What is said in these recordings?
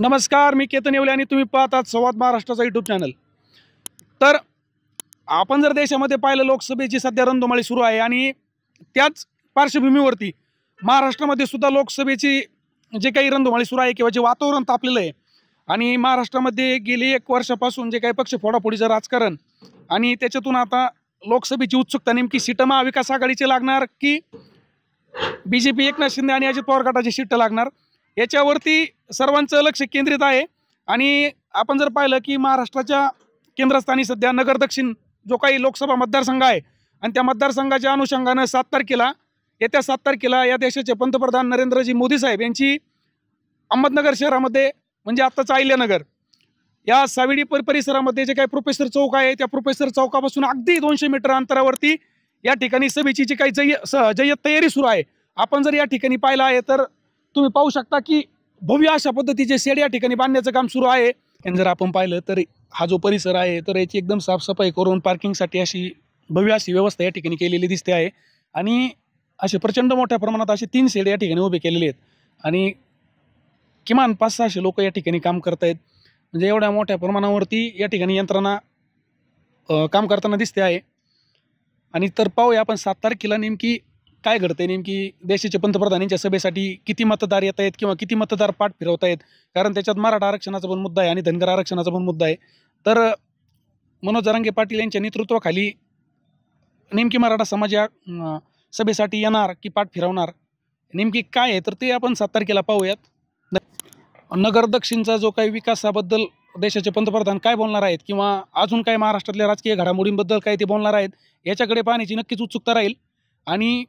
नमस्कार मी केतन येवले आणि तुम्ही पाहतात संवाद महाराष्ट्राचा यूट्यूब चॅनल तर आपण जर देशामध्ये पाहिलं लोकसभेची सध्या रंदोमाळी सुरू आहे आणि त्याच पार्श्वभूमीवरती महाराष्ट्रामध्ये सुद्धा लोकसभेची जे काही रंदोमाळी सुरू आहे किंवा जे वातावरण तापलेलं आहे आणि महाराष्ट्रामध्ये गेली एक वर्षापासून जे काही पक्ष फोडाफोडीचं राजकारण आणि त्याच्यातून आता लोकसभेची उत्सुकता नेमकी सीटं महाविकास आघाडीची लागणार की B J P Eknath Shinde आणि अजित पवार गटाची सीटं लागणार याच्यावरती सर्वांचं लक्ष केंद्रित आहे आणि आपण जर पाहिलं की महाराष्ट्राच्या केंद्रस्थानी सध्या नगर दक्षिण जो काही लोकसभा मतदारसंघ आहे आणि त्या मतदारसंघाच्या अनुषंगानं सात तारखेला येत्या सात तारखेला या देशाचे पंतप्रधान नरेंद्रजी मोदी साहेब यांची अहमदनगर शहरामध्ये म्हणजे आत्ताचं आयल्यानगर या साविडी पर परिसरामध्ये जे काही प्रोफेसर चौक आहे त्या प्रोफेसर चौकापासून अगदी दोनशे मीटर अंतरावरती या ठिकाणी सभेची जी काही जय्य स जय्यत तयारी सुरू आहे आपण जर या ठिकाणी पाहिलं आहे तर तुम्ही पाहू शकता की भव्य अशा पद्धतीचे शेड या ठिकाणी बांधण्याचं काम सुरू आहे आणि जर आपण पाहिलं तर हा जो परिसर आहे तर याची एकदम साफसफाई करून पार्किंगसाठी अशी भव्य अशी व्यवस्था या ठिकाणी केलेली दिसते आहे आणि असे प्रचंड मोठ्या प्रमाणात असे तीन शेड या ठिकाणी उभे केलेले आहेत आणि किमान पाच सहाशे लोक या ठिकाणी काम करत आहेत म्हणजे एवढ्या मोठ्या प्रमाणावरती या ठिकाणी यंत्रणा काम करताना दिसते आहे आणि तर पाहूया आपण सात तारखेला नेमकी काय घडतंय नेमकी देशाचे पंतप्रधानांच्या सभेसाठी किती मतदार येत आहेत किंवा किती मतदार पाठ फिरवत आहेत कारण त्याच्यात मराठा आरक्षणाचा पण मुद्दा आहे आणि धनगर आरक्षणाचा पण मुद्दा आहे तर मनोज जरांगे पाटील यांच्या नेतृत्वाखाली नेमकी मराठा समाज या सभेसाठी येणार की पाठ फिरवणार नेमकी काय आहे तर ते आपण सात तारखेला पाहूयात नगर दक्षिणचा जो काही विकासाबद्दल देशाचे पंतप्रधान काय बोलणार आहेत किंवा अजून काय महाराष्ट्रातल्या राजकीय घडामोडींबद्दल काय ते बोलणार आहेत याच्याकडे पाहण्याची नक्कीच उत्सुकता राहील आणि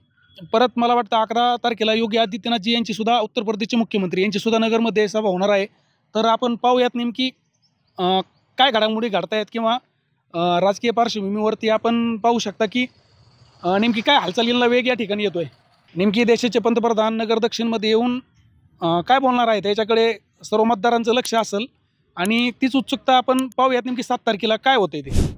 परत मला वाटतं अकरा तारखेला योगी आदित्यनाथजी यांची सुद्धा उत्तर प्रदेशचे मुख्यमंत्री यांची सुद्धा नगरमध्ये सभा होणार आहे तर आपण पाहूयात नेमकी काय घडामोडी घडतायत किंवा राजकीय पार्श्वभूमीवरती आपण पाहू शकता की नेमकी काय हालचालींना वेग या ठिकाणी येतोय नेमकी देशाचे पंतप्रधान नगर दक्षिणमध्ये येऊन काय बोलणार आहेत त्याच्याकडे सर्व मतदारांचं लक्ष असेल आणि तीच उत्सुकता आपण पाहूयात नेमकी सात तारखेला काय होते ते